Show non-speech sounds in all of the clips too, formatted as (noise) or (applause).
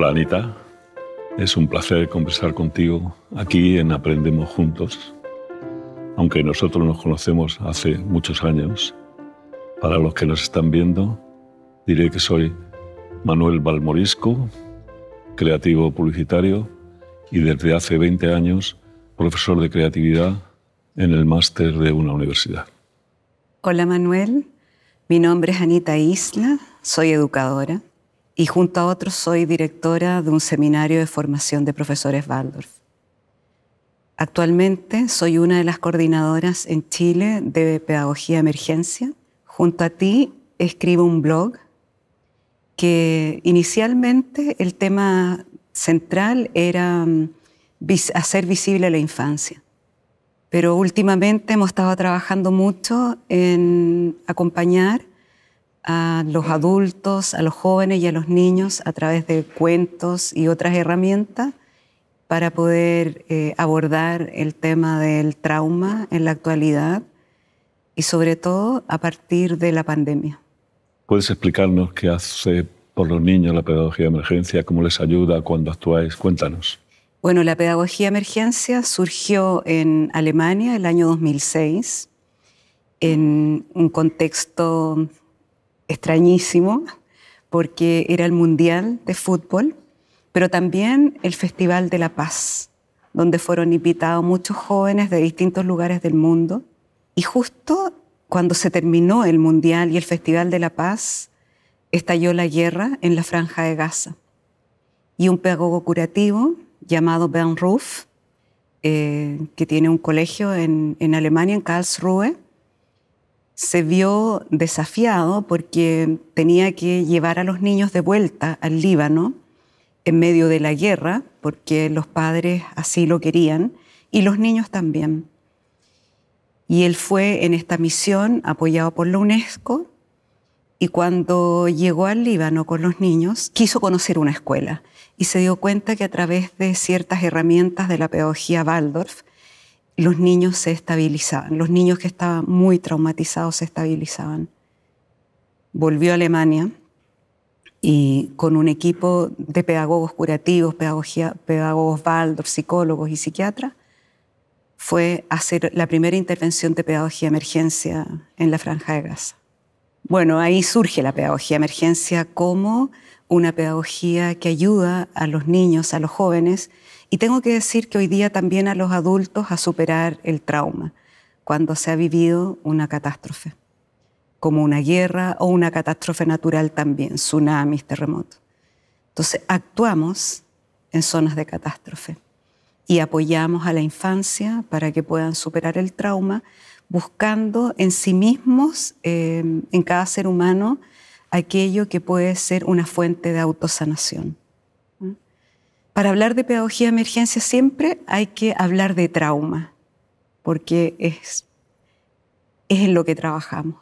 Hola Anita, es un placer conversar contigo aquí en Aprendemos Juntos. Aunque nosotros nos conocemos hace muchos años, para los que nos están viendo, diré que soy Manuel Valmorisco, creativo publicitario y desde hace 20 años profesor de creatividad en el máster de una universidad. Hola Manuel, mi nombre es Anita Isla, soy educadora y junto a otros soy directora de un seminario de formación de profesores Waldorf. Actualmente soy una de las coordinadoras en Chile de Pedagogía Emergencia. Junto a ti escribo un blog que inicialmente el tema central era mm, hacer visible la infancia. Pero últimamente hemos estado trabajando mucho en acompañar a los adultos, a los jóvenes y a los niños a través de cuentos y otras herramientas para poder eh, abordar el tema del trauma en la actualidad y sobre todo a partir de la pandemia. ¿Puedes explicarnos qué hace por los niños la pedagogía de emergencia? ¿Cómo les ayuda cuando actuáis? Cuéntanos. Bueno, la pedagogía de emergencia surgió en Alemania el año 2006 en un contexto extrañísimo, porque era el Mundial de Fútbol, pero también el Festival de la Paz, donde fueron invitados muchos jóvenes de distintos lugares del mundo. Y justo cuando se terminó el Mundial y el Festival de la Paz, estalló la guerra en la franja de Gaza. Y un pedagogo curativo llamado Ben Roof, eh, que tiene un colegio en Alemania, en Karlsruhe, se vio desafiado porque tenía que llevar a los niños de vuelta al Líbano en medio de la guerra, porque los padres así lo querían, y los niños también. Y él fue en esta misión apoyado por la UNESCO, y cuando llegó al Líbano con los niños, quiso conocer una escuela y se dio cuenta que a través de ciertas herramientas de la pedagogía Waldorf los niños se estabilizaban, los niños que estaban muy traumatizados se estabilizaban. Volvió a Alemania y con un equipo de pedagogos curativos, pedagogos baldos, psicólogos y psiquiatras, fue hacer la primera intervención de pedagogía emergencia en la Franja de Gaza. Bueno, ahí surge la pedagogía emergencia como una pedagogía que ayuda a los niños, a los jóvenes, y tengo que decir que hoy día también a los adultos a superar el trauma cuando se ha vivido una catástrofe, como una guerra o una catástrofe natural también, tsunamis, terremotos. Entonces, actuamos en zonas de catástrofe y apoyamos a la infancia para que puedan superar el trauma, buscando en sí mismos, eh, en cada ser humano, aquello que puede ser una fuente de autosanación. ¿Mm? Para hablar de pedagogía de emergencia siempre hay que hablar de trauma, porque es, es en lo que trabajamos.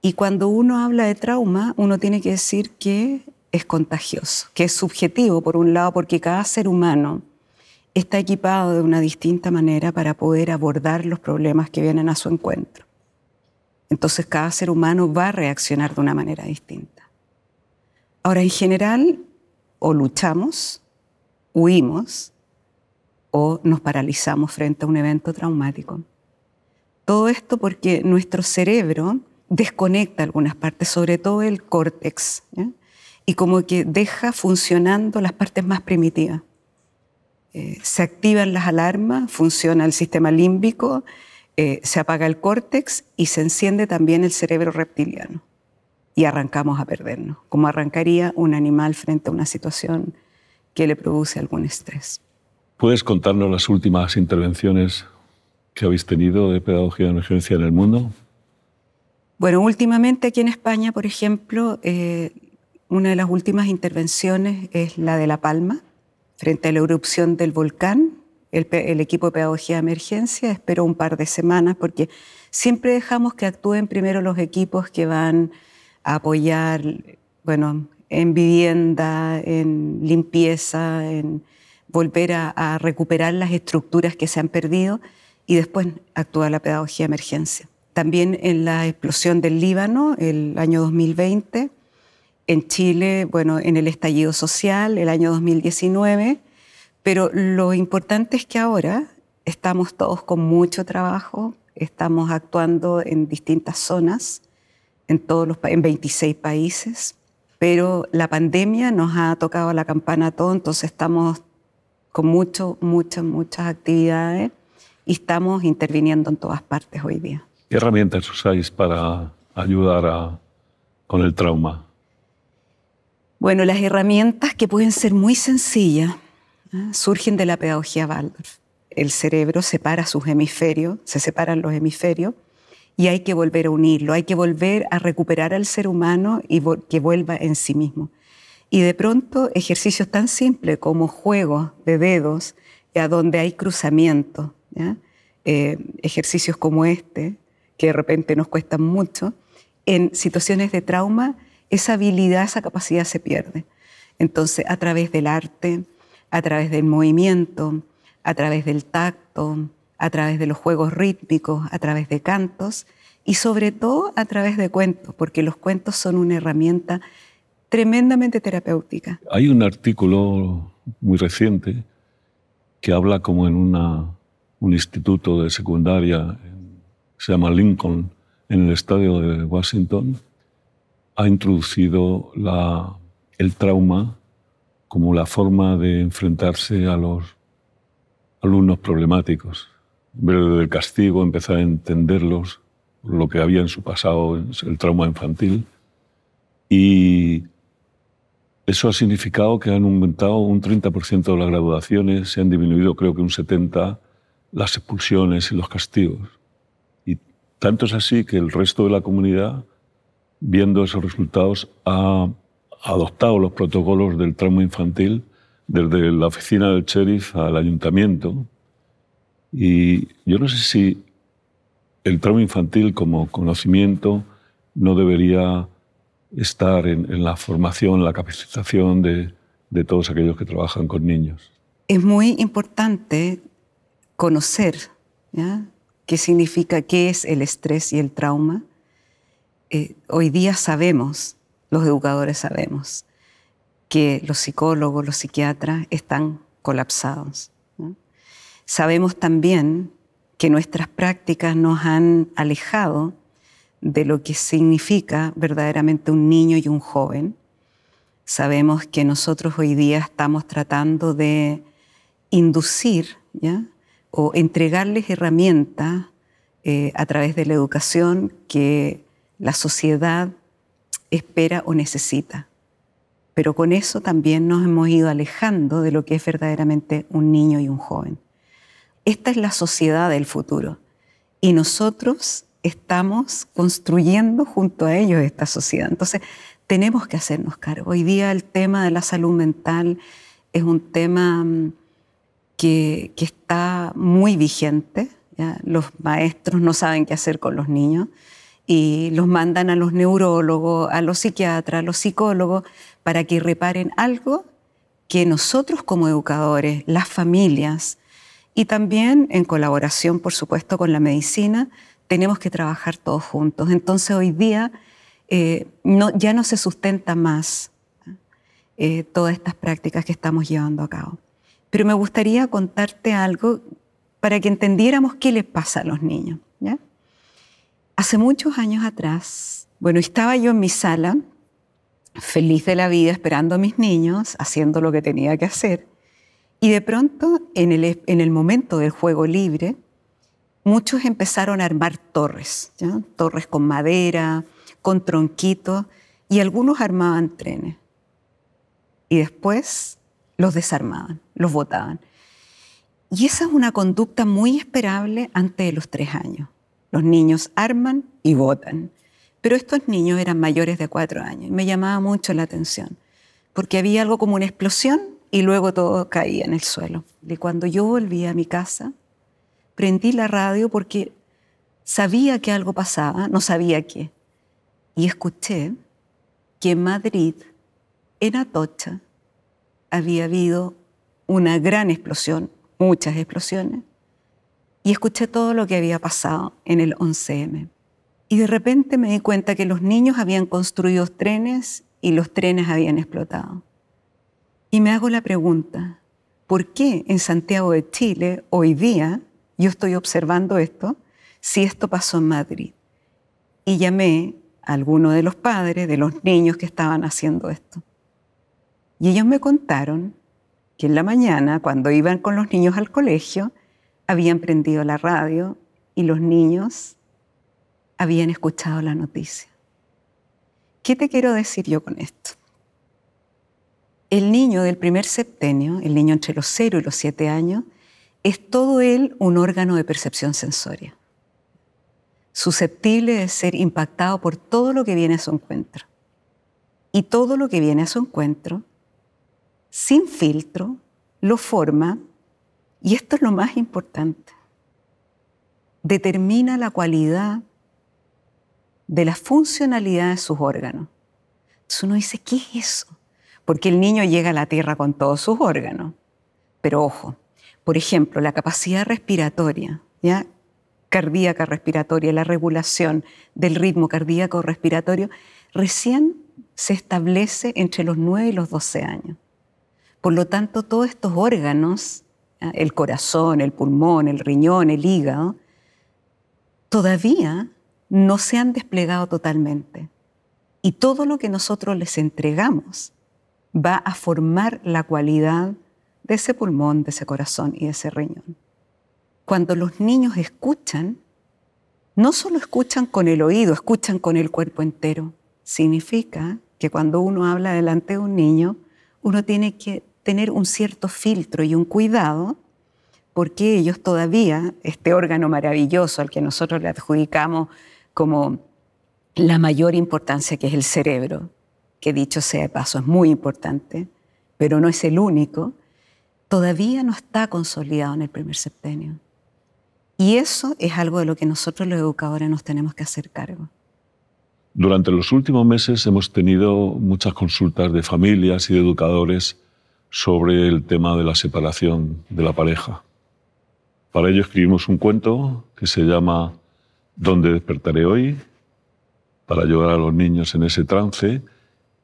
Y cuando uno habla de trauma, uno tiene que decir que es contagioso, que es subjetivo, por un lado, porque cada ser humano está equipado de una distinta manera para poder abordar los problemas que vienen a su encuentro. Entonces cada ser humano va a reaccionar de una manera distinta. Ahora, en general, o luchamos, huimos, o nos paralizamos frente a un evento traumático. Todo esto porque nuestro cerebro desconecta algunas partes, sobre todo el córtex, y como que deja funcionando las partes más primitivas. Eh, se activan las alarmas, funciona el sistema límbico, eh, se apaga el córtex y se enciende también el cerebro reptiliano. Y arrancamos a perdernos, como arrancaría un animal frente a una situación que le produce algún estrés. ¿Puedes contarnos las últimas intervenciones que habéis tenido de pedagogía de emergencia en el mundo? Bueno, últimamente aquí en España, por ejemplo, eh, una de las últimas intervenciones es la de La Palma, frente a la erupción del volcán el, equipo de pedagogía de emergencia Espero un par de semanas porque siempre dejamos que actúen primero los equipos que van a apoyar, bueno, en vivienda, en limpieza, en volver a, a recuperar las estructuras que se han perdido y después actúa la pedagogía de emergencia. También en la explosión del Líbano, el año 2020, en Chile, bueno, en el estallido social, el año 2019 pero lo importante es que ahora estamos todos con mucho trabajo, estamos actuando en distintas zonas, en, todos los, en 26 países, pero la pandemia nos ha tocado la campana a todos, entonces estamos con mucho, muchas, muchas actividades y estamos interviniendo en todas partes hoy día. ¿Qué herramientas usáis para ayudar con el trauma? Bueno, las herramientas que pueden ser muy sencillas, surgen de la pedagogía Waldorf. El cerebro separa sus hemisferios, se separan los hemisferios y hay que volver a unirlo, hay que volver a recuperar al ser humano y que vuelva en sí mismo. Y de pronto ejercicios tan simples como juegos de dedos, a donde hay cruzamiento, eh, ejercicios como este, que de repente nos cuestan mucho, en situaciones de trauma, esa habilidad, esa capacidad se pierde. Entonces, a través del arte, a través del movimiento, a través del tacto, a través de los juegos rítmicos, a través de cantos y sobre todo a través de cuentos, porque los cuentos son una herramienta tremendamente terapéutica. Hay un artículo muy reciente que habla como en un instituto de secundaria, se llama Lincoln, en el estadio de Washington, ha introducido el trauma como la forma de enfrentarse a los alumnos problemáticos. En vez del castigo, empezar a entenderlos, lo que había en su pasado, el trauma infantil. Y eso ha significado que han aumentado un 30% de las graduaciones, se han disminuido creo que un 70% las expulsiones y los castigos. Y tanto es así que el resto de la comunidad, viendo esos resultados, ha adoptado los protocolos del trauma infantil desde la oficina del sheriff al ayuntamiento. Y yo no sé si el trauma infantil como conocimiento no debería estar en, la formación, la capacitación de, de todos aquellos que trabajan con niños. Es muy importante conocer qué significa, qué es el estrés y el trauma. Eh, hoy día sabemos los educadores sabemos que los psicólogos, los psiquiatras están colapsados. Sabemos también que nuestras prácticas nos han alejado de lo que significa verdaderamente un niño y un joven. Sabemos que nosotros hoy día estamos tratando de inducir o entregarles herramientas eh, a través de la educación que la sociedad espera o necesita. Pero con eso también nos hemos ido alejando de lo que es verdaderamente un niño y un joven. Esta es la sociedad del futuro y nosotros estamos construyendo junto a ellos esta sociedad. Entonces, tenemos que hacernos cargo. Hoy día el tema de la salud mental es un tema mm, que, que está muy vigente. Los maestros no saben qué hacer con los niños y los mandan a los neurólogos, a los psiquiatras, a los psicólogos, para que reparen algo que nosotros como educadores, las familias y también en colaboración, por supuesto, con la medicina, tenemos que trabajar todos juntos. Entonces hoy día eh, ya no se sustenta más eh, todas estas prácticas que estamos llevando a cabo. Pero me gustaría contarte algo para que entendiéramos qué les pasa a los niños. Hace muchos años atrás, bueno, estaba yo en mi sala, feliz de la vida, esperando a mis niños, haciendo lo que tenía que hacer. Y de pronto, en el, momento del juego libre, muchos empezaron a armar torres, torres con madera, con tronquitos, y algunos armaban trenes. Y después los desarmaban, los botaban. Y esa es una conducta muy esperable antes de los tres años. Los niños arman y votan. Pero estos niños eran mayores de cuatro años y me llamaba mucho la atención, porque había algo como una explosión y luego todo caía en el suelo. Y cuando yo volví a mi casa, prendí la radio porque sabía que algo pasaba, no sabía qué. Y escuché que en Madrid, en Atocha, había habido una gran explosión, muchas explosiones, y escuché todo lo que había pasado en el 11M. Y de repente me di cuenta que los niños habían construido trenes y los trenes habían explotado. Y me hago la pregunta, ¿por qué en Santiago de Chile hoy día yo estoy observando esto si esto pasó en Madrid? Y llamé a alguno de los padres de los niños que estaban haciendo esto. Y ellos me contaron que en la mañana, cuando iban con los niños al colegio, habían prendido la radio y los niños habían escuchado la noticia. ¿Qué te quiero decir yo con esto? El niño del primer septenio, el niño entre los 0 y los 7 años, es todo él un órgano de percepción sensoria, susceptible de ser impactado por todo lo que viene a su encuentro. Y todo lo que viene a su encuentro, sin filtro, lo forma y esto es lo más importante. Determina la cualidad de la funcionalidad de sus órganos. Entonces uno dice, ¿qué es eso? Porque el niño llega a la tierra con todos sus órganos. Pero ojo, por ejemplo, la capacidad respiratoria, ¿ya? cardíaca respiratoria, la regulación del ritmo cardíaco respiratorio, recién se establece entre los 9 y los 12 años. Por lo tanto, todos estos órganos el corazón, el pulmón, el riñón, el hígado, todavía no se han desplegado totalmente. Y todo lo que nosotros les entregamos va a formar la cualidad de ese pulmón, de ese corazón y de ese riñón. Cuando los niños escuchan, no solo escuchan con el oído, escuchan con el cuerpo entero. Significa que cuando uno habla delante de un niño, uno tiene que tener un cierto filtro y un cuidado porque ellos todavía, este órgano maravilloso al que nosotros le adjudicamos como la mayor importancia que es el cerebro, que dicho sea de paso es muy importante, pero no es el único, todavía no está consolidado en el primer septenio. Y eso es algo de lo que nosotros los educadores nos tenemos que hacer cargo. Durante los últimos meses hemos tenido muchas consultas de familias y de educadores sobre el tema de la separación de la pareja. Para ello escribimos un cuento que se llama ¿Dónde despertaré hoy? para ayudar a los niños en ese trance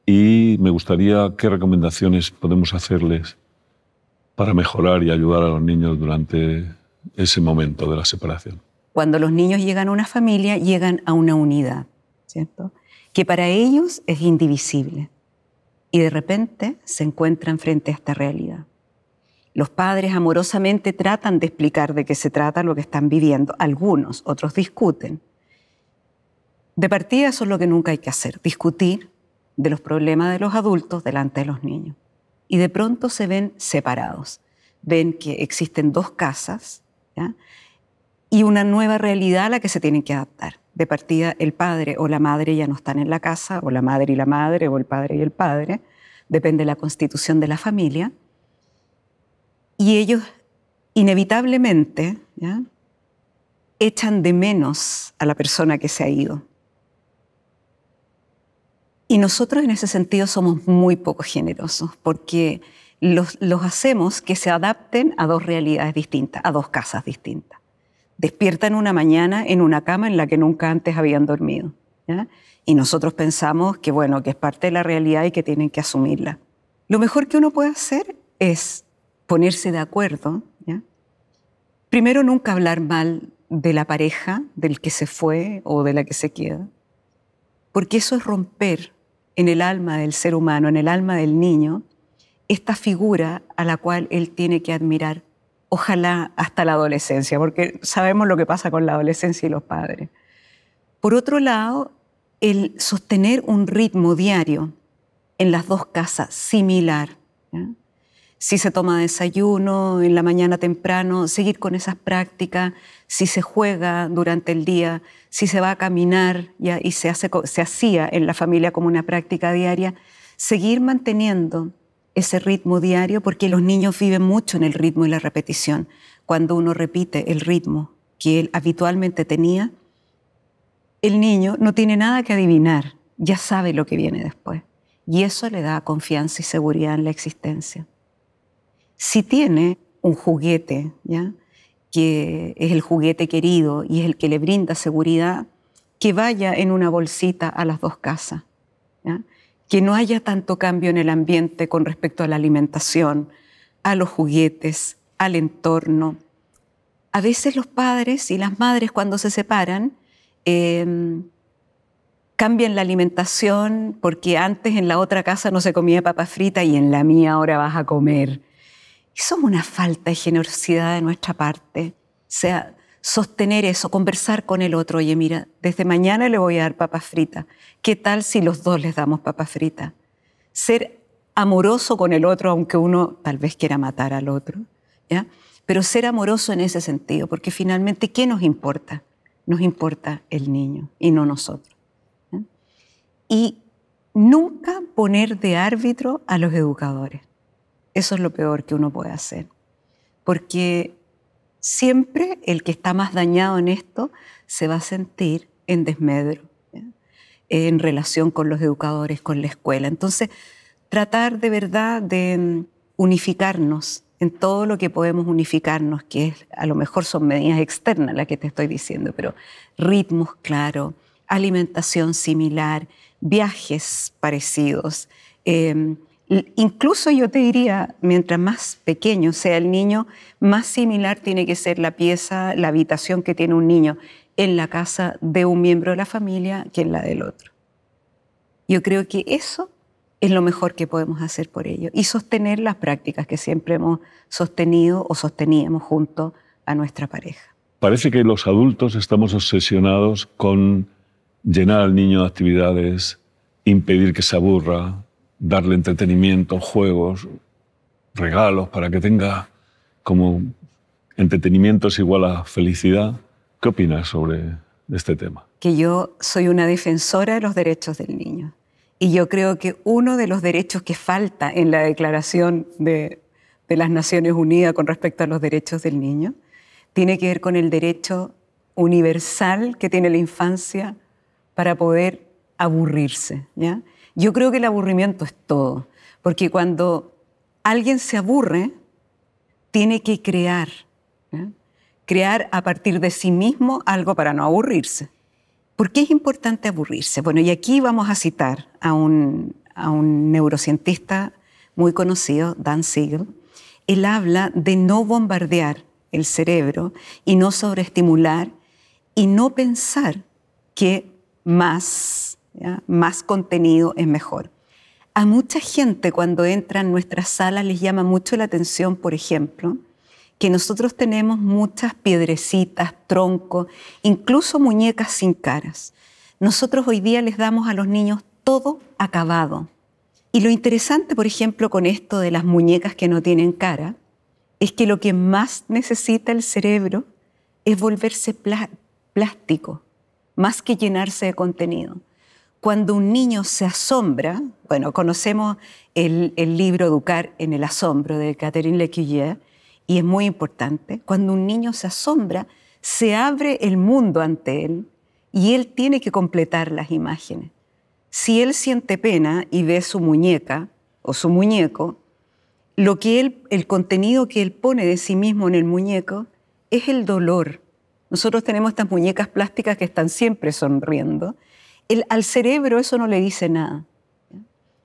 y me gustaría qué recomendaciones podemos hacerles para mejorar y ayudar a los niños durante ese momento de la separación. Cuando los niños llegan a una familia, llegan a una unidad, ¿cierto? Que para ellos es indivisible y de repente se encuentran frente a esta realidad. Los padres amorosamente tratan de explicar de qué se trata lo que están viviendo, algunos, otros discuten. De partida eso es lo que nunca hay que hacer, discutir de los problemas de los adultos delante de los niños. Y de pronto se ven separados, ven que existen dos casas, ¿ya? y una nueva realidad a la que se tienen que adaptar. De partida, el padre o la madre ya no están en la casa, o la madre y la madre, o el padre y el padre, depende de la constitución de la familia. Y ellos inevitablemente echan de menos a la persona que se ha ido. Y nosotros en ese sentido somos muy poco generosos porque los hacemos que se adapten a dos realidades distintas, a dos casas distintas despiertan una mañana en una cama en la que nunca antes habían dormido. Y nosotros pensamos que, bueno, que es parte de la realidad y que tienen que asumirla. Lo mejor que uno puede hacer es ponerse de acuerdo. Primero, nunca hablar mal de la pareja, del que se fue o de la que se queda, porque eso es romper en el alma del ser humano, en el alma del niño, esta figura a la cual él tiene que admirar ojalá hasta la adolescencia, porque sabemos lo que pasa con la adolescencia y los padres. Por otro lado, el sostener un ritmo diario en las dos casas similar. Si se toma desayuno en la mañana temprano, seguir con esas prácticas, si se juega durante el día, si se va a caminar ¿ya? y se hacía en la familia como una práctica diaria, seguir manteniendo ese ritmo diario, porque los niños viven mucho en el ritmo y la repetición. Cuando uno repite el ritmo que él habitualmente tenía, el niño no tiene nada que adivinar, ya sabe lo que viene después. Y eso le da confianza y seguridad en la existencia. Si tiene un juguete, ¿ya? que es el juguete querido y es el que le brinda seguridad, que vaya en una bolsita a las dos casas que no haya tanto cambio en el ambiente con respecto a la alimentación, a los juguetes, al entorno. A veces los padres y las madres cuando se separan em, cambian la alimentación porque antes en la otra casa no se comía papa frita y en la mía ahora vas a comer. Eso es una falta de generosidad de nuestra parte. O sea, sostener eso, conversar con el otro. Oye, mira, desde mañana le voy a dar papas fritas. ¿Qué tal si los dos les damos papas fritas? Ser amoroso con el otro, aunque uno tal vez quiera matar al otro, ¿ya? Pero ser amoroso en ese sentido, porque finalmente, ¿qué nos importa? Nos importa el niño y no nosotros. Y nunca poner de árbitro a los educadores. Eso es lo peor que uno puede hacer, porque siempre el que está más dañado en esto se va a sentir en desmedro en relación con los educadores, con la escuela. Entonces, tratar de verdad de mm, unificarnos en todo lo que podemos unificarnos, que es, a lo mejor son medidas externas las que te estoy diciendo, pero ritmos claros, alimentación similar, viajes parecidos, em, Incluso yo te diría, mientras más pequeño sea el niño, más similar tiene que ser la pieza, la habitación que tiene un niño en la casa de un miembro de la familia que en la del otro. Yo creo que eso es lo mejor que podemos hacer por ello y sostener las prácticas que siempre hemos sostenido o sosteníamos junto a nuestra pareja. Parece que los adultos estamos obsesionados con llenar al niño de actividades, impedir que se aburra, darle entretenimiento, juegos, regalos, para que tenga como entretenimiento es igual a felicidad. ¿Qué opinas sobre este tema? Que yo soy una defensora de los derechos del niño. Y yo creo que uno de los derechos que falta en la Declaración de, las Naciones Unidas con respecto a los derechos del niño tiene que ver con el derecho universal que tiene la infancia para poder aburrirse. ¿ya? Yo creo que el aburrimiento es todo, porque cuando alguien se aburre, tiene que crear, crear a partir de sí mismo algo para no aburrirse. ¿Por qué es importante aburrirse? Bueno, y aquí vamos a citar a un, a un neurocientista muy conocido, Dan Siegel. Él habla de no bombardear el cerebro y no sobreestimular y no pensar que más más contenido es mejor. A mucha gente cuando entra en nuestras salas les llama mucho la atención, por ejemplo, que nosotros tenemos muchas piedrecitas, troncos, incluso muñecas sin caras. Nosotros hoy día les damos a los niños todo acabado. Y lo interesante, por ejemplo, con esto de las muñecas que no tienen cara, es que lo que más necesita el cerebro es volverse plástico, más que llenarse de contenido cuando un niño se asombra, bueno, conocemos el, libro Educar en el asombro de Catherine Lecuyer, y es muy importante, cuando un niño se asombra, se abre el mundo ante él y él tiene que completar las imágenes. Si él siente pena y ve su muñeca o su muñeco, lo que el contenido que él pone de sí mismo en el muñeco es el dolor. Nosotros tenemos estas muñecas plásticas que están siempre sonriendo el, al cerebro eso no le dice nada.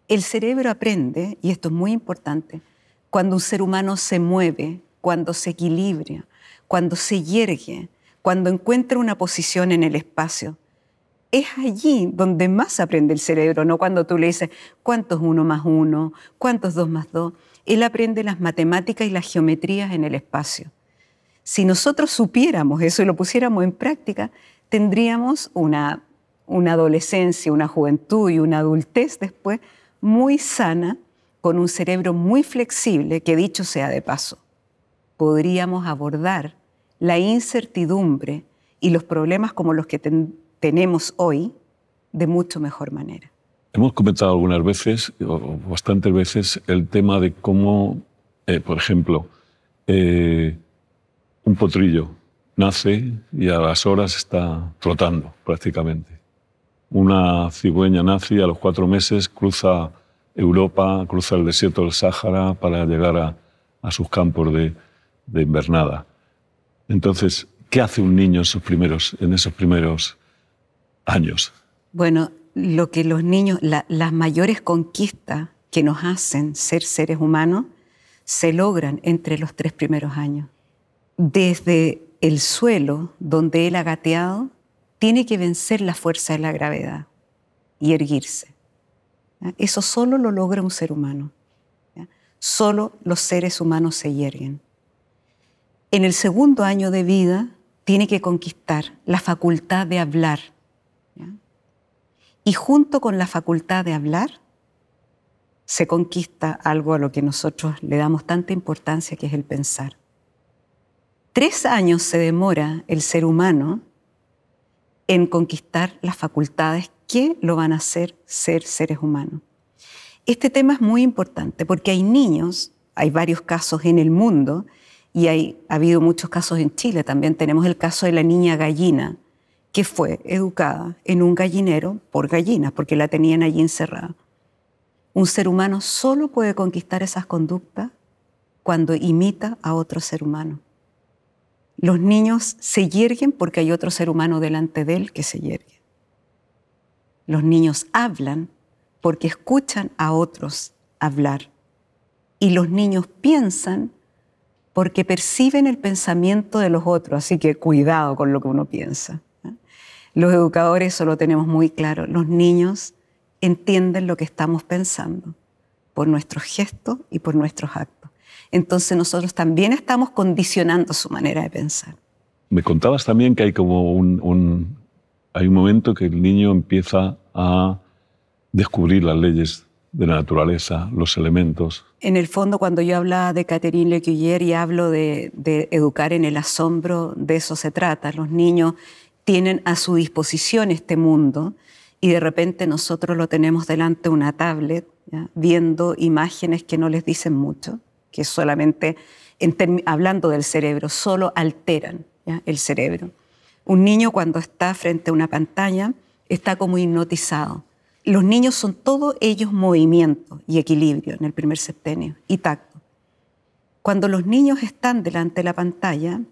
El cerebro aprende, y esto es muy importante, cuando un ser humano se mueve, cuando se equilibra, cuando se yergue, cuando encuentra una posición en el espacio. Es allí donde más aprende el cerebro, no cuando tú le dices cuántos uno más uno, cuántos dos más dos. Él aprende las matemáticas y las geometrías en el espacio. Si nosotros supiéramos eso y lo pusiéramos en práctica, tendríamos una una adolescencia, una juventud y una adultez después muy sana, con un cerebro muy flexible, que dicho sea de paso, podríamos abordar la incertidumbre y los problemas como los que tenemos hoy de mucho mejor manera. Hemos comentado algunas veces, o bastantes veces, el tema de cómo, eh, por ejemplo, eh, un potrillo nace y a las horas está trotando prácticamente una cigüeña nazi a los cuatro meses cruza Europa, cruza el desierto del Sáhara para llegar a, sus campos de, invernada. Entonces, ¿qué hace un niño en, sus primeros, en esos primeros años? Bueno, lo que los niños, las mayores conquistas que nos hacen ser seres humanos, se logran entre los tres primeros años. Desde el suelo donde él ha gateado tiene que vencer la fuerza de la gravedad y erguirse. Eso solo lo logra un ser humano. Solo los seres humanos se hierguen. En el segundo año de vida tiene que conquistar la facultad de hablar. Y junto con la facultad de hablar se conquista algo a lo que nosotros le damos tanta importancia, que es el pensar. Tres años se demora el ser humano en conquistar las facultades que lo van a hacer ser seres humanos. Este tema es muy importante porque hay niños, hay varios casos en el mundo y hay, ha habido muchos casos en Chile también. Tenemos el caso de la niña gallina, que fue educada en un gallinero por gallinas, porque la tenían allí encerrada. Un ser humano solo puede conquistar esas conductas cuando imita a otro ser humano los niños se yerguen porque hay otro ser humano delante de él que se yergue. Los niños hablan porque escuchan a otros hablar. Y los niños piensan porque perciben el pensamiento de los otros, así que cuidado con lo que uno piensa. ¿eh? Los educadores eso lo tenemos muy claro, los niños entienden lo que estamos pensando por nuestros gestos y por nuestros actos. Entonces nosotros también estamos condicionando su manera de pensar. Me contabas también que hay como un, hay un momento que el niño empieza a descubrir las leyes de la naturaleza, los elementos. En el fondo, cuando yo hablaba de Catherine Lecuyer y hablo de, educar en el asombro, de eso se trata. Los niños tienen a su disposición este mundo y de repente nosotros lo tenemos delante de una tablet, viendo imágenes que no les dicen mucho que solamente, hablando del cerebro, solo alteran el cerebro. Un niño cuando está frente a una pantalla está como hipnotizado. Los niños son todos ellos movimiento y equilibrio en el primer septenio y tacto. Cuando los niños están delante de la pantalla,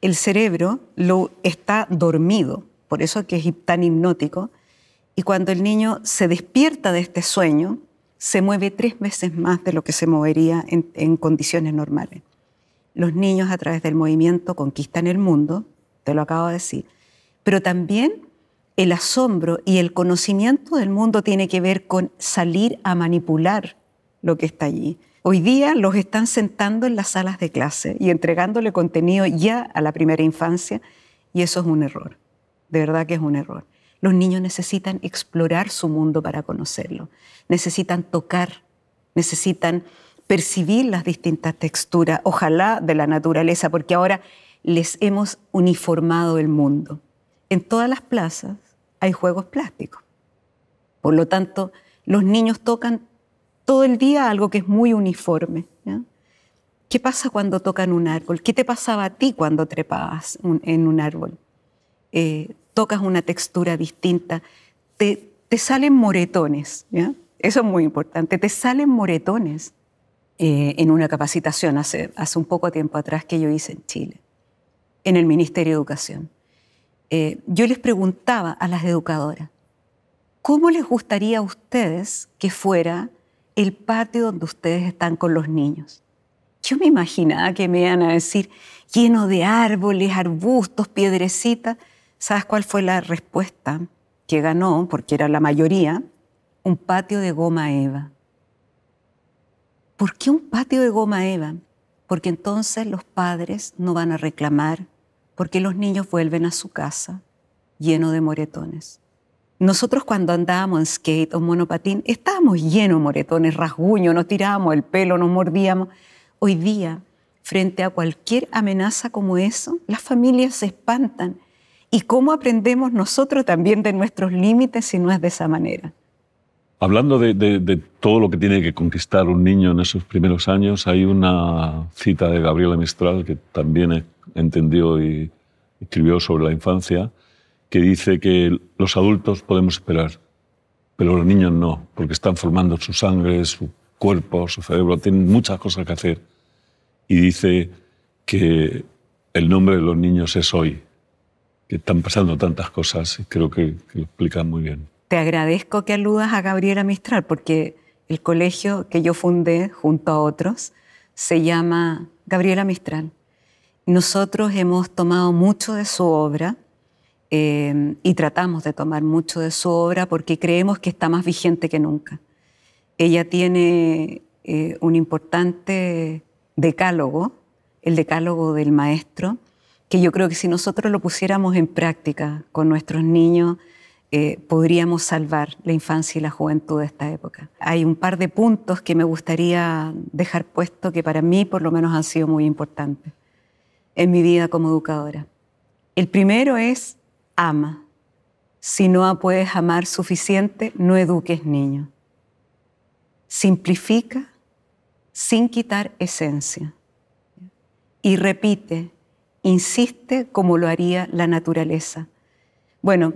el cerebro lo está dormido, por eso que es tan hipnótico, y cuando el niño se despierta de este sueño, se mueve tres veces más de lo que se movería en, condiciones normales. Los niños a través del movimiento conquistan el mundo, te lo acabo de decir, pero también el asombro y el conocimiento del mundo tiene que ver con salir a manipular lo que está allí. Hoy día los están sentando en las salas de clase y entregándole contenido ya a la primera infancia y eso es un error, de verdad que es un error. Los niños necesitan explorar su mundo para conocerlo, necesitan tocar, necesitan percibir las distintas texturas, ojalá de la naturaleza, porque ahora les hemos uniformado el mundo. En todas las plazas hay juegos plásticos. Por lo tanto, los niños tocan todo el día algo que es muy uniforme. ¿Qué pasa cuando tocan un árbol? ¿Qué te pasaba a ti cuando trepabas en un árbol? Eh, tocas una textura distinta, te, salen moretones, Eso es muy importante, te salen moretones. Eh, en una capacitación hace, hace un poco tiempo atrás que yo hice en Chile, en el Ministerio de Educación. Eh, yo les preguntaba a las educadoras, ¿cómo les gustaría a ustedes que fuera el patio donde ustedes están con los niños? Yo me imaginaba que me iban a decir lleno de árboles, arbustos, piedrecitas. ¿Sabes cuál fue la respuesta que ganó, porque era la mayoría? Un patio de goma Eva. ¿Por qué un patio de goma Eva? Porque entonces los padres no van a reclamar porque los niños vuelven a su casa lleno de moretones. Nosotros cuando andábamos en skate o monopatín estábamos llenos de moretones, rasguños, nos tirábamos el pelo, nos mordíamos. Hoy día, frente a cualquier amenaza como eso, las familias se espantan y cómo aprendemos nosotros también de nuestros límites si no es de esa manera. Hablando de, todo lo que tiene que conquistar un niño en esos primeros años, hay una cita de Gabriela Mistral que también entendió y escribió sobre la infancia, que dice que los adultos podemos esperar, pero los niños no, porque están formando su sangre, su cuerpo, su cerebro, tienen muchas cosas que hacer. Y dice que el nombre de los niños es hoy, que están pasando tantas cosas y creo que, lo explican muy bien. Te agradezco que aludas a Gabriela Mistral porque el colegio que yo fundé junto a otros se llama Gabriela Mistral. Nosotros hemos tomado mucho de su obra eh, y tratamos de tomar mucho de su obra porque creemos que está más vigente que nunca. Ella tiene eh, un importante decálogo, el decálogo del maestro, que yo creo que si nosotros lo pusiéramos en práctica con nuestros niños, eh, podríamos salvar la infancia y la juventud de esta época. Hay un par de puntos que me gustaría dejar puesto que para mí por lo menos han sido muy importantes en mi vida como educadora. El primero es ama. Si no puedes amar suficiente, no eduques niño Simplifica sin quitar esencia. Y repite, insiste como lo haría la naturaleza. Bueno,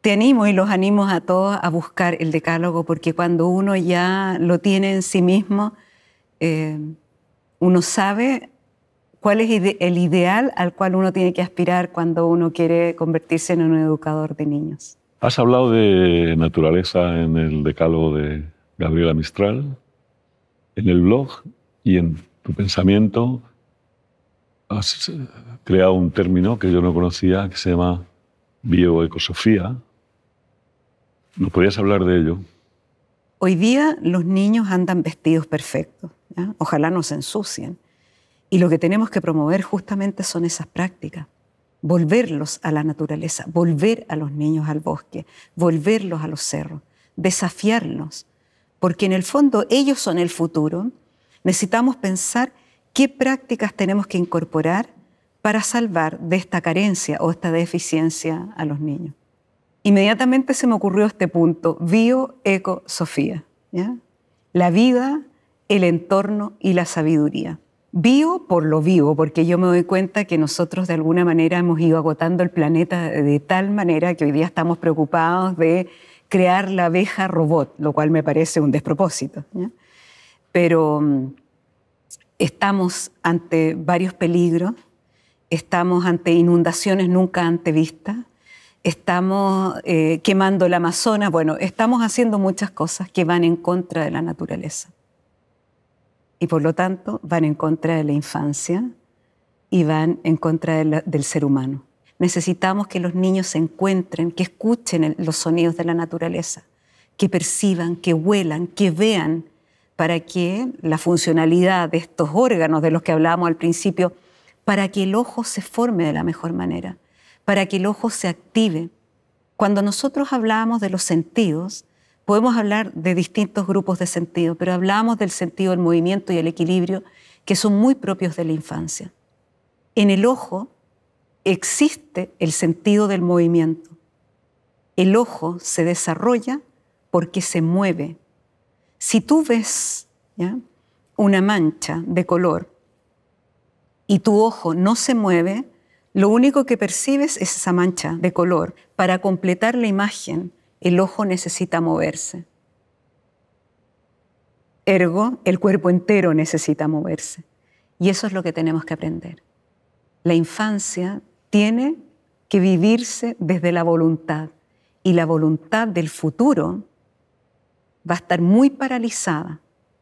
te animo y los animo a todos a buscar el decálogo, porque cuando uno ya lo tiene en sí mismo, eh, uno sabe cuál es el ideal al cual uno tiene que aspirar cuando uno quiere convertirse en un educador de niños. Has hablado de naturaleza en el decálogo de Gabriela Mistral, en el blog y en tu pensamiento has ah, creado un término que yo no conocía que se llama bioecosofía. ¿Nos podías hablar de ello? Hoy día los niños andan vestidos perfectos. Ojalá no se ensucien. Y lo que tenemos que promover justamente son esas prácticas. Volverlos a la naturaleza, volver a los niños al bosque, volverlos a los cerros, desafiarlos. Porque en el fondo ellos son el futuro. Necesitamos pensar qué prácticas tenemos que incorporar para salvar de esta carencia o esta deficiencia a los niños. Inmediatamente se me ocurrió este punto, bio, eco, sofía. la vida, el entorno y la sabiduría. Bio por lo vivo, porque yo me doy cuenta que nosotros de alguna manera hemos ido agotando el planeta de tal manera que hoy día estamos preocupados de crear la abeja robot, lo cual me parece un despropósito. Pero mm, estamos ante varios peligros, estamos ante inundaciones nunca antevistas, estamos eh, quemando el Amazonas, bueno, estamos haciendo muchas cosas que van en contra de la naturaleza y por lo tanto van en contra de la infancia y van en contra del ser humano. Necesitamos que los niños se encuentren, que escuchen los sonidos de la naturaleza, que perciban, que huelan, que vean para que la funcionalidad de estos órganos de los que hablábamos al principio, para que el ojo se forme de la mejor manera, para que el ojo se active. Cuando nosotros hablamos de los sentidos, podemos hablar de distintos grupos de sentidos, pero hablamos del sentido del movimiento y el equilibrio que son muy propios de la infancia. En el ojo existe el sentido del movimiento. El ojo se desarrolla porque se mueve, si tú ves una mancha de color y tu ojo no se mueve, lo único que percibes es esa mancha de color. Para completar la imagen, el ojo necesita moverse. Ergo, el cuerpo entero necesita moverse. Y eso es lo que tenemos que aprender. La infancia tiene que vivirse desde la voluntad. Y la voluntad del futuro va a estar muy paralizada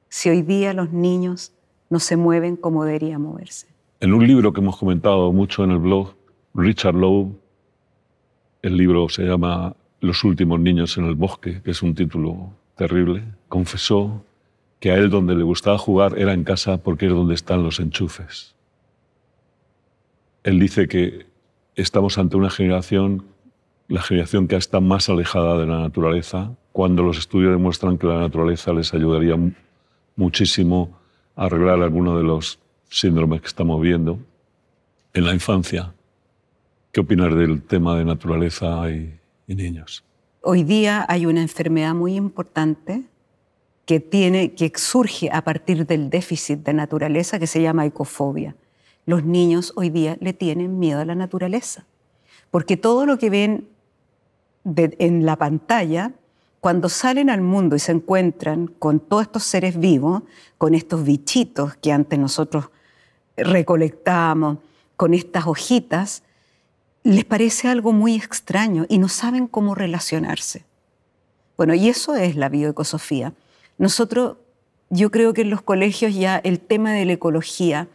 si hoy día los niños no se mueven como deberían moverse. En un libro que hemos comentado mucho en el blog, Richard Lowe, el libro se llama Los últimos niños en el bosque, que es un título terrible, confesó que a él donde le gustaba jugar era en casa porque es donde están los enchufes. Él dice que estamos ante una generación, la generación que está más alejada de la naturaleza, cuando los estudios demuestran que la naturaleza les ayudaría muchísimo a arreglar alguno de los síndromes que estamos viendo en la infancia. ¿Qué opinas del tema de naturaleza y, niños? Hoy día hay una enfermedad muy importante que, tiene, que surge a partir del déficit de naturaleza que se llama ecofobia. Los niños hoy día le tienen miedo a la naturaleza, porque todo lo que ven en la pantalla cuando salen al mundo y se encuentran con todos estos seres vivos, con estos bichitos que antes nosotros recolectábamos, con estas hojitas, les parece algo muy extraño y no saben cómo relacionarse. Bueno, y eso es la bioecosofía. Nosotros, yo creo que en los colegios ya el tema de la ecología,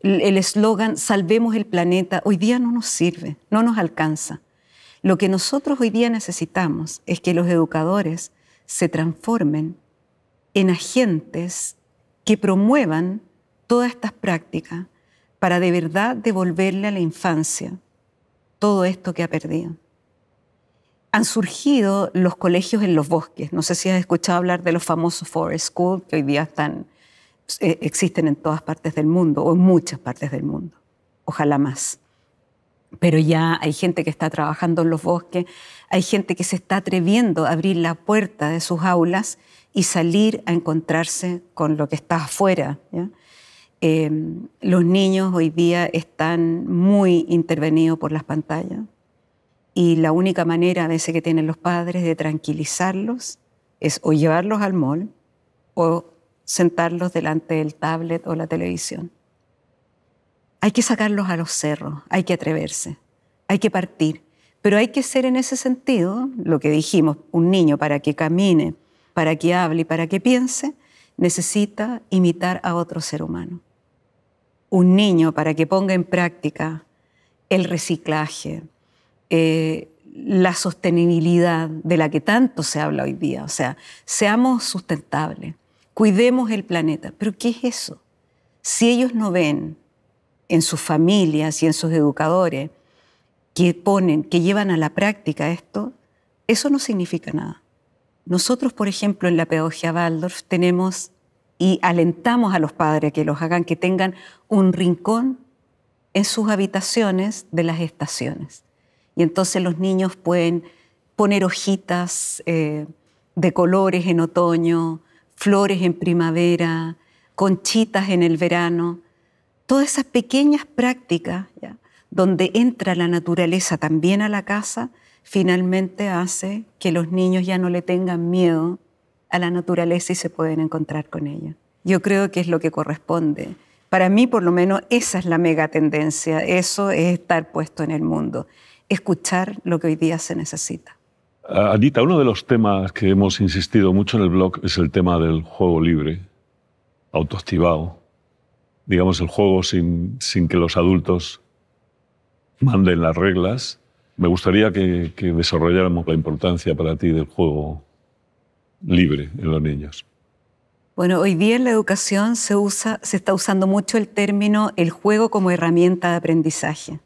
el eslogan salvemos el planeta, hoy día no nos sirve, no nos alcanza. Lo que nosotros hoy día necesitamos es que los educadores se transformen en agentes que promuevan todas estas prácticas para de verdad devolverle a la infancia todo esto que ha perdido. Han surgido los colegios en los bosques. No sé si has escuchado hablar de los famosos forest schools que hoy día están, eh, existen en todas partes del mundo o en muchas partes del mundo. Ojalá más pero ya hay gente que está trabajando en los bosques, hay gente que se está atreviendo a abrir la puerta de sus aulas y salir a encontrarse con lo que está afuera. Em, los niños hoy día están muy intervenidos por las pantallas y la única manera a veces que tienen los padres de tranquilizarlos es o llevarlos al mall o sentarlos delante del tablet o la televisión. Hay que sacarlos a los cerros, hay que atreverse, hay que partir. Pero hay que ser en ese sentido, lo que dijimos, un niño para que camine, para que hable y para que piense, necesita imitar a otro ser humano. Un niño para que ponga en práctica el reciclaje, eh, la sostenibilidad de la que tanto se habla hoy día. O sea, seamos sustentables, cuidemos el planeta. Pero ¿qué es eso? Si ellos no ven en sus familias y en sus educadores que que llevan a la práctica esto, eso no significa nada. Nosotros, por ejemplo, en la pedagogía Waldorf tenemos y alentamos a los padres que los hagan, que tengan un rincón en sus habitaciones de las estaciones. Y entonces los niños pueden poner hojitas eh, de colores en otoño, flores en primavera, conchitas en el verano todas esas pequeñas prácticas, donde entra la naturaleza también a la casa, finalmente hace que los niños ya no le tengan miedo a la naturaleza y se pueden encontrar con ella. Yo creo que es lo que corresponde. Para mí, por lo menos, esa es la mega tendencia. Eso es estar puesto en el mundo, escuchar lo que hoy día se necesita. Ah, Anita, uno de los temas que hemos insistido mucho en el blog es el tema del juego libre, autoactivado, digamos, el juego sin, sin que los adultos manden las reglas. Me gustaría que, que desarrolláramos la importancia para ti del juego libre en los niños. Bueno, hoy día en la educación se, usa, se está usando mucho el término el juego como herramienta de aprendizaje,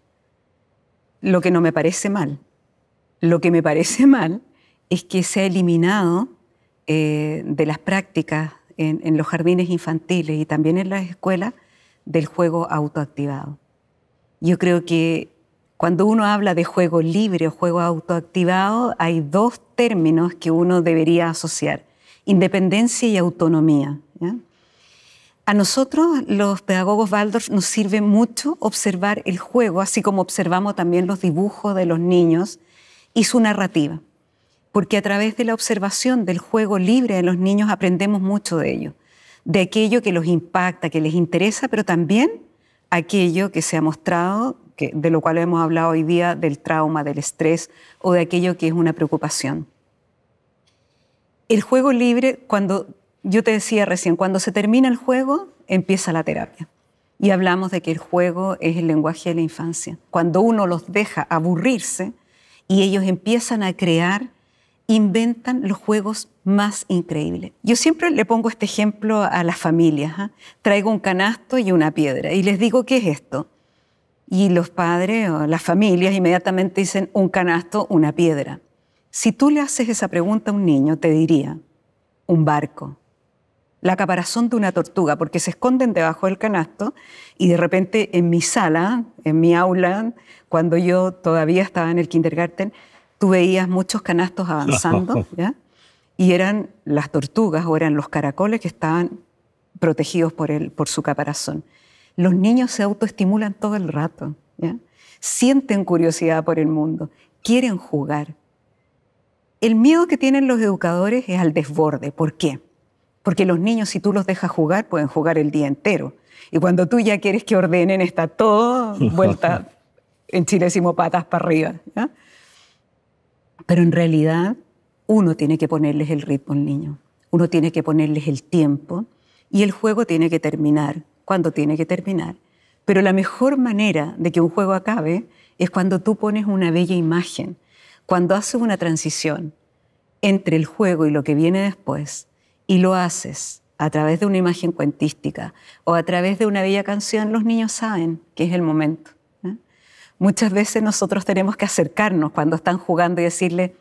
lo que no me parece mal. Lo que me parece mal es que se ha eliminado eh, de las prácticas en, en, los jardines infantiles y también en las escuelas del juego autoactivado. Yo creo que cuando uno habla de juego libre o juego autoactivado, hay dos términos que uno debería asociar, independencia y autonomía. A nosotros, los pedagogos Waldorf, nos sirve mucho observar el juego, así como observamos también los dibujos de los niños y su narrativa, porque a través de la observación del juego libre de los niños aprendemos mucho de ellos de aquello que los impacta, que les interesa, pero también aquello que se ha mostrado, de lo cual hemos hablado hoy día, del trauma, del estrés o de aquello que es una preocupación. El juego libre, cuando yo te decía recién, cuando se termina el juego, empieza la terapia. Y hablamos de que el juego es el lenguaje de la infancia. Cuando uno los deja aburrirse y ellos empiezan a crear inventan los juegos más increíbles. Yo siempre le pongo este ejemplo a las familias. ¿ah? Traigo un canasto y una piedra y les digo, ¿qué es esto? Y los padres o las familias inmediatamente dicen, un canasto, una piedra. Si tú le haces esa pregunta a un niño, te diría, un barco, la caparazón de una tortuga, porque se esconden debajo del canasto y de repente en mi sala, en mi aula, cuando yo todavía estaba en el kindergarten, tú veías muchos canastos avanzando, Y eran las tortugas o eran los caracoles que estaban protegidos por, el, por su caparazón. Los niños se autoestimulan todo el rato, ¿ya? Sienten curiosidad por el mundo, quieren jugar. El miedo que tienen los educadores es al desborde. ¿Por qué? Porque los niños, si tú los dejas jugar, pueden jugar el día entero. Y cuando tú ya quieres que ordenen, está todo (laughs) vuelta, en chilésimo patas para arriba. ¿ya? Pero en realidad uno tiene que ponerles el ritmo al niño, uno tiene que ponerles el tiempo y el juego tiene que terminar cuando tiene que terminar. Pero la mejor manera de que un juego acabe es cuando tú pones una bella imagen, cuando haces una transición entre el juego y lo que viene después y lo haces a través de una imagen cuentística o a través de una bella canción, los niños saben que es el momento muchas veces nosotros tenemos que acercarnos cuando están jugando y decirle,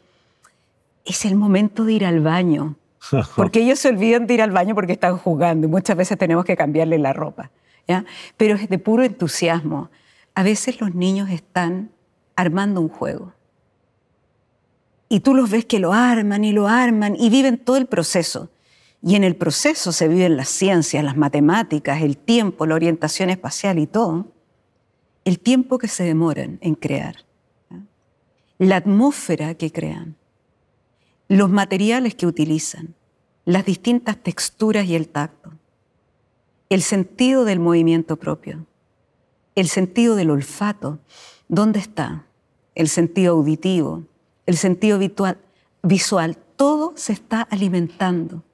es el momento de ir al baño. (laughs) Porque ellos se olvidan de ir al baño porque están jugando y muchas veces tenemos que cambiarle la ropa. Pero es de puro entusiasmo. A veces los niños están armando un juego. Y tú los ves que lo arman y lo arman y viven todo el proceso. Y en el proceso se viven las ciencias, las matemáticas, el tiempo, la orientación espacial y todo el tiempo que se demoran en crear, la atmósfera que crean, los materiales que utilizan, las distintas texturas y el tacto, el sentido del movimiento propio, el sentido del olfato, ¿dónde está? El sentido auditivo, el sentido visual, todo se está alimentando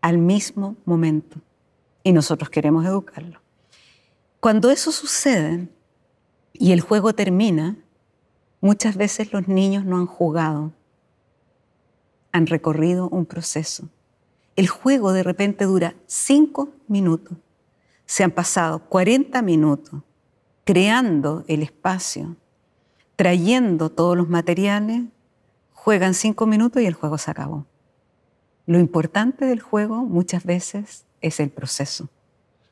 al mismo momento y nosotros queremos educarlo. Cuando eso sucede y el juego termina, muchas veces los niños no han jugado, han recorrido un proceso. El juego de repente dura cinco minutos. Se han pasado 40 minutos creando el espacio, trayendo todos los materiales, juegan cinco minutos y el juego se acabó. Lo importante del juego muchas veces es el proceso.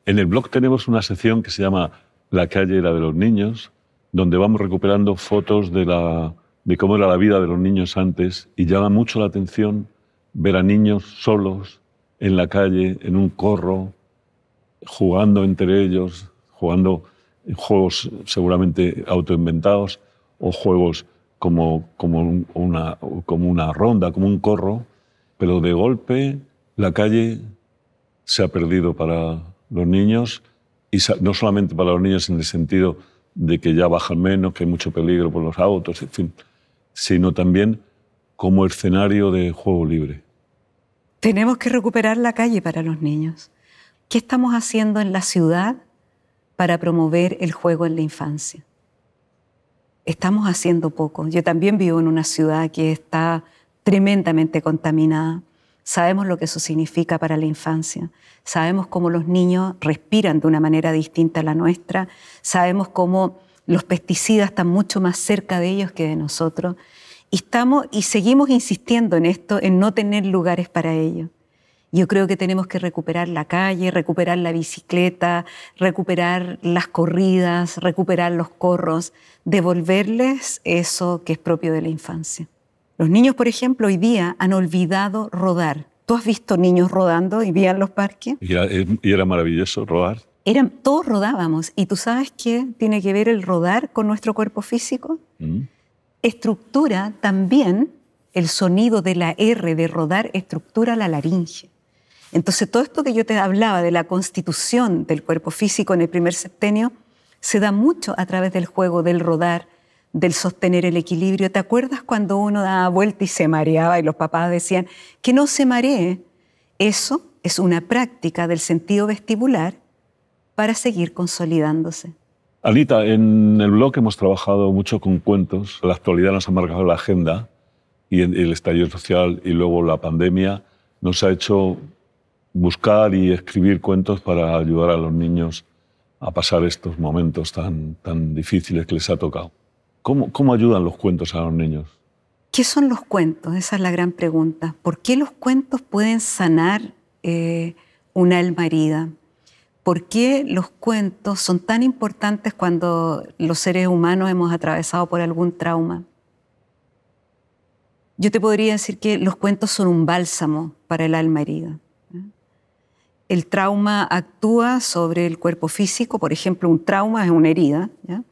En el blog tenemos una sección que se llama La calle era de los niños, donde vamos recuperando fotos de, la, de cómo era la vida de los niños antes y llama mucho la atención ver a niños solos en la calle, en un corro, jugando entre ellos, jugando juegos seguramente autoinventados o juegos como, como, una, como una ronda, como un corro, pero de golpe la calle se ha perdido para los niños, y no solamente para los niños en el sentido de que ya bajan menos, que hay mucho peligro por los autos, en fin, sino también como escenario de juego libre. Tenemos que recuperar la calle para los niños. ¿Qué estamos haciendo en la ciudad para promover el juego en la infancia? Estamos haciendo poco. Yo también vivo en una ciudad que está tremendamente contaminada. Sabemos lo que eso significa para la infancia. Sabemos cómo los niños respiran de una manera distinta a la nuestra. Sabemos cómo los pesticidas están mucho más cerca de ellos que de nosotros. Y, estamos, y seguimos insistiendo en esto, en no tener lugares para ellos. Yo creo que tenemos que recuperar la calle, recuperar la bicicleta, recuperar las corridas, recuperar los corros, devolverles eso que es propio de la infancia. Los niños, por ejemplo, hoy día han olvidado rodar. ¿Tú has visto niños rodando y día los parques? Eh, y era, maravilloso rodar. Eran, todos rodábamos. ¿Y tú sabes qué tiene que ver el rodar con nuestro cuerpo físico? Mm. Estructura también, el sonido de la R de rodar estructura la laringe. Entonces, todo esto que yo te hablaba de la constitución del cuerpo físico en el primer septenio se da mucho a través del juego, del rodar, del sostener el equilibrio. ¿Te acuerdas cuando uno daba vuelta y se mareaba y los papás decían que no se maree? Eso es una práctica del sentido vestibular para seguir consolidándose. Anita, en el blog hemos trabajado mucho con cuentos. La actualidad nos ha marcado la agenda y el estallido social y luego la pandemia nos ha hecho buscar y escribir cuentos para ayudar a los niños a pasar estos momentos tan, tan difíciles que les ha tocado. ¿Cómo, ayudan los cuentos a los niños? ¿Qué son los cuentos? Esa es la gran pregunta. ¿Por qué los cuentos pueden sanar eh, un una alma herida? ¿Por qué los cuentos son tan importantes cuando los seres humanos hemos atravesado por algún trauma? Yo te podría decir que los cuentos son un bálsamo para el alma herida. ¿eh? El trauma actúa sobre el cuerpo físico, por ejemplo, un trauma es una herida. ¿ya?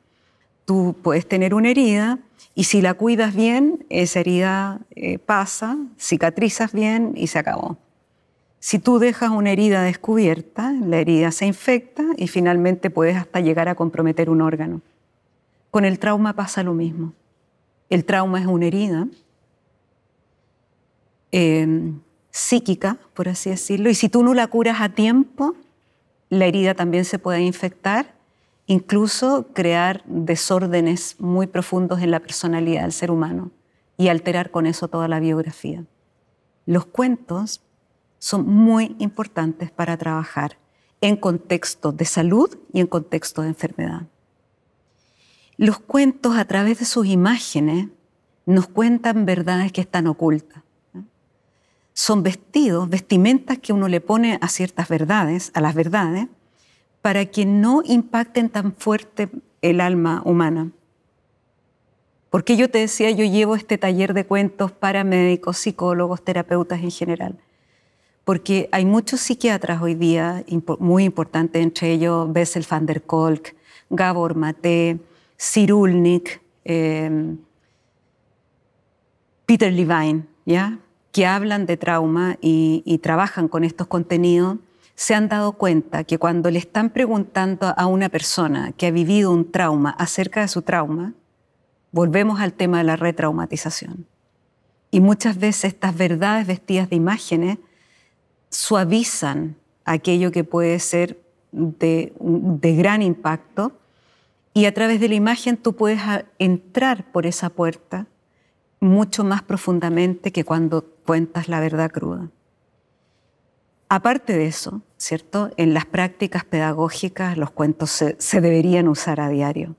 tú puedes tener una herida y si la cuidas bien, esa herida eh, pasa, cicatrizas bien y se acabó. Si tú dejas una herida descubierta, la herida se infecta y finalmente puedes hasta llegar a comprometer un órgano. Con el trauma pasa lo mismo. El trauma es una herida em, psíquica, por así decirlo, y si tú no la curas a tiempo, la herida también se puede infectar incluso crear desórdenes muy profundos en la personalidad del ser humano y alterar con eso toda la biografía. Los cuentos son muy importantes para trabajar en contexto de salud y en contexto de enfermedad. Los cuentos a través de sus imágenes nos cuentan verdades que están ocultas. Son vestidos, vestimentas que uno le pone a ciertas verdades, a las verdades, para que no impacten tan fuerte el alma humana. Porque yo te decía, yo llevo este taller de cuentos para médicos, psicólogos, terapeutas en general. Porque hay muchos psiquiatras hoy día, muy importantes, entre ellos Bessel van der Kolk, Gabor Maté, Sirulnik, em, Peter Levine, ¿ya? que hablan de trauma y trabajan con estos contenidos se han dado cuenta que cuando le están preguntando a una persona que ha vivido un trauma acerca de su trauma, volvemos al tema de la retraumatización. Y muchas veces estas verdades vestidas de imágenes suavizan aquello que puede ser de, gran impacto y a través de la imagen tú puedes entrar por esa puerta mucho más profundamente que cuando cuentas la verdad cruda. Aparte de eso, ¿cierto? En las prácticas pedagógicas los cuentos se, deberían usar a diario.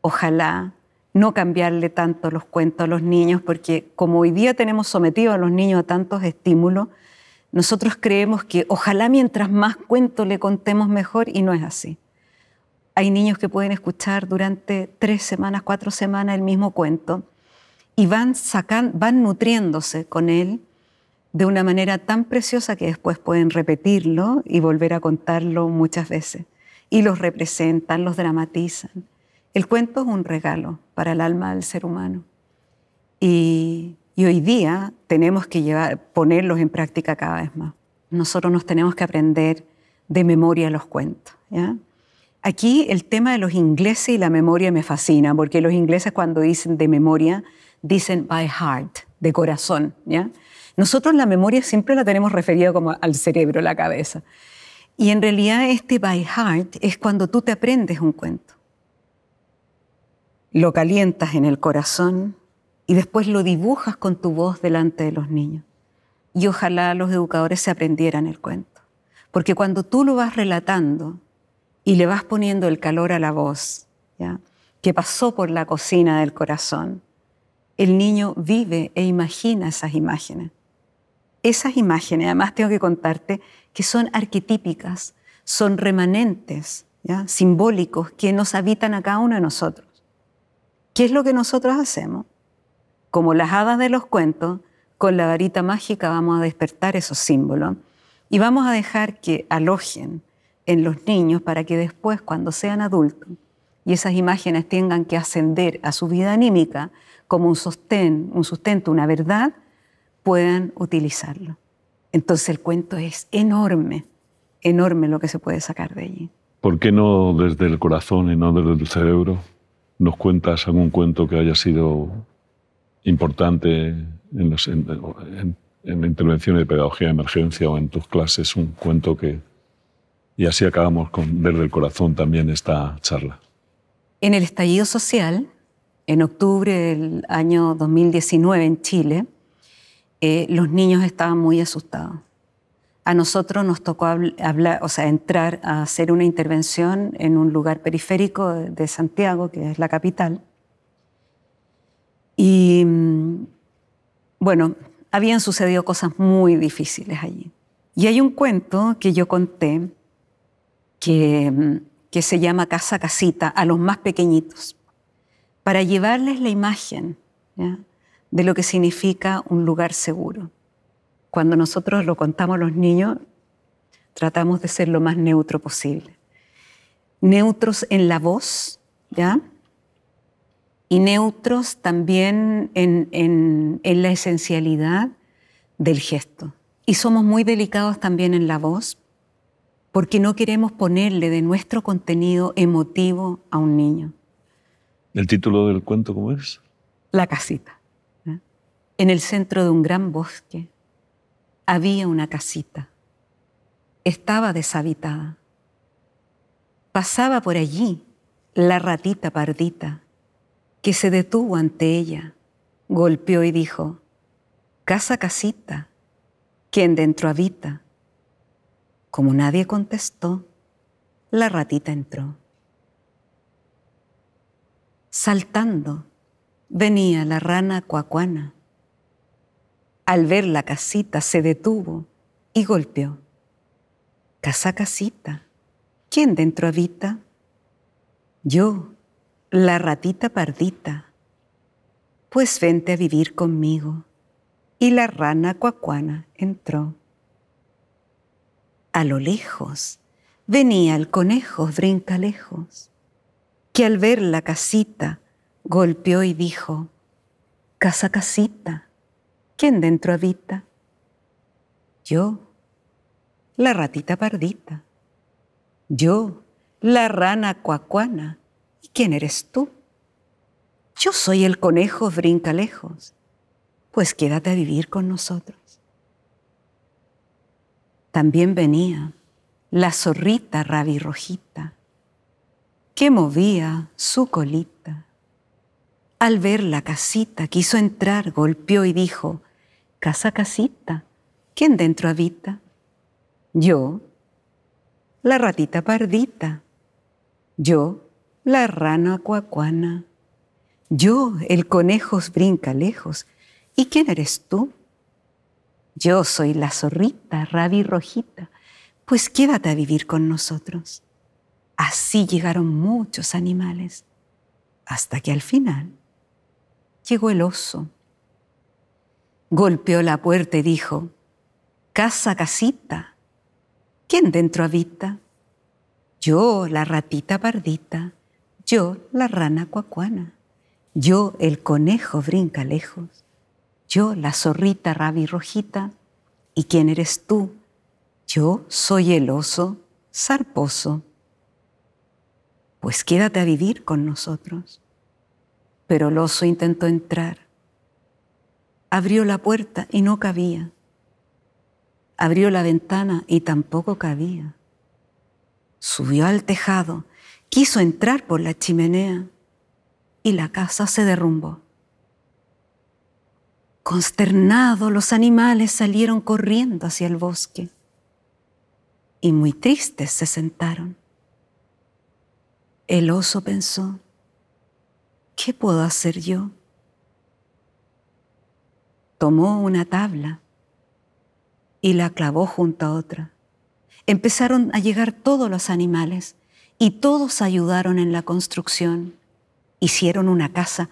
Ojalá no cambiarle tanto los cuentos a los niños, porque como hoy día tenemos sometidos a los niños a tantos estímulos, nosotros creemos que ojalá mientras más cuentos le contemos mejor y no es así. Hay niños que pueden escuchar durante tres semanas, cuatro semanas el mismo cuento y van, van nutriéndose con él de una manera tan preciosa que después pueden repetirlo y volver a contarlo muchas veces. Y los representan, los dramatizan. El cuento es un regalo para el alma del ser humano. Y, hoy día tenemos que llevar, ponerlos en práctica cada vez más. Nosotros nos tenemos que aprender de memoria los cuentos. Aquí el tema de los ingleses y la memoria me fascina, porque los ingleses cuando dicen de memoria, dicen by heart, de corazón. ¿ya? Nosotros la memoria siempre la tenemos referida como al cerebro, la cabeza. Y en realidad este by heart es cuando tú te aprendes un cuento. Lo calientas en el corazón y después lo dibujas con tu voz delante de los niños. Y ojalá los educadores se aprendieran el cuento. Porque cuando tú lo vas relatando y le vas poniendo el calor a la voz, que pasó por la cocina del corazón, el niño vive e imagina esas imágenes esas imágenes, además tengo que contarte, que son arquetípicas, son remanentes, simbólicos, que nos habitan a cada uno de nosotros. ¿Qué es lo que nosotros hacemos? Como las hadas de los cuentos, con la varita mágica vamos a despertar esos símbolos y vamos a dejar que alojen en los niños para que después, cuando sean adultos, y esas imágenes tengan que ascender a su vida anímica como un sostén, un sustento, una verdad, puedan utilizarlo. Entonces el cuento es enorme, enorme lo que se puede sacar de allí. ¿Por qué no desde el corazón y no desde el cerebro nos cuentas algún cuento que haya sido importante en, los, la intervención de pedagogía de emergencia o en tus clases? Un cuento que... Y así acabamos con desde el corazón también esta charla. En el estallido social, en octubre del año 2019 en Chile, eh, los niños estaban muy asustados. A nosotros nos tocó hablar, entrar a hacer una intervención en un lugar periférico de Santiago, que es la capital. Y mm, bueno, habían sucedido cosas muy difíciles allí. Y hay un cuento que yo conté que, mm, se llama Casa Casita a los más pequeñitos, para llevarles la imagen de lo que significa un lugar seguro. Cuando nosotros lo contamos a los niños, tratamos de ser lo más neutro posible. Neutros en la voz, ¿ya? Y neutros también en, en la esencialidad del gesto. Y somos muy delicados también en la voz, porque no queremos ponerle de nuestro contenido emotivo a un niño. ¿El título del cuento cómo es? La casita. En el centro de un gran bosque había una casita. Estaba deshabitada. Pasaba por allí la ratita pardita, que se detuvo ante ella, golpeó y dijo, Casa casita, ¿quién dentro habita. Como nadie contestó, la ratita entró. Saltando venía la rana cuacuana al ver la casita, se detuvo y golpeó. Casa casita, ¿quién dentro habita? Yo, la ratita pardita. Pues vente a vivir conmigo. Y la rana cuacuana entró. A lo lejos venía el conejo brincalejos, que al ver la casita golpeó y dijo, Casa casita, ¿Quién dentro habita? Yo, la ratita pardita. Yo, la rana cuacuana. ¿Y quién eres tú? Yo soy el conejo brinca lejos, pues quédate a vivir con nosotros. También venía la zorrita rabirrojita, que movía su colita. Al ver la casita quiso entrar, golpeó y dijo, casa casita, ¿quién dentro habita? Yo, la ratita pardita, yo, la rana cuacuana, yo, el conejo brinca lejos, ¿y quién eres tú? Yo soy la zorrita, rojita. pues quédate a vivir con nosotros. Así llegaron muchos animales, hasta que al final llegó el oso Golpeó la puerta y dijo, Casa, casita, ¿quién dentro habita? Yo, la ratita pardita, yo, la rana cuacuana, yo, el conejo brinca lejos, yo, la zorrita rojita ¿y quién eres tú? Yo soy el oso zarposo. Pues quédate a vivir con nosotros. Pero el oso intentó entrar Abrió la puerta y no cabía. Abrió la ventana y tampoco cabía. Subió al tejado, quiso entrar por la chimenea y la casa se derrumbó. Consternados, los animales salieron corriendo hacia el bosque y muy tristes se sentaron. El oso pensó, ¿qué puedo hacer yo? tomó una tabla y la clavó junto a otra. Empezaron a llegar todos los animales y todos ayudaron en la construcción. Hicieron una casa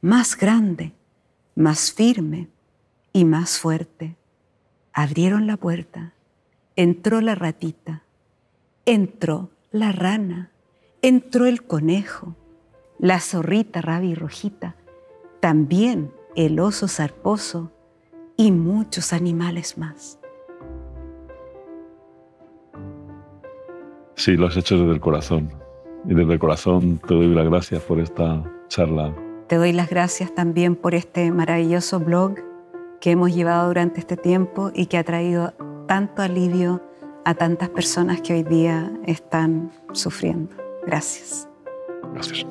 más grande, más firme y más fuerte. Abrieron la puerta, entró la ratita, entró la rana, entró el conejo, la zorrita rabia y rojita, también el oso zarposo y muchos animales más. Sí, lo has hecho desde el corazón. Y desde el corazón te doy las gracias por esta charla. Te doy las gracias también por este maravilloso blog que hemos llevado durante este tiempo y que ha traído tanto alivio a tantas personas que hoy día están sufriendo. Gracias. Gracias.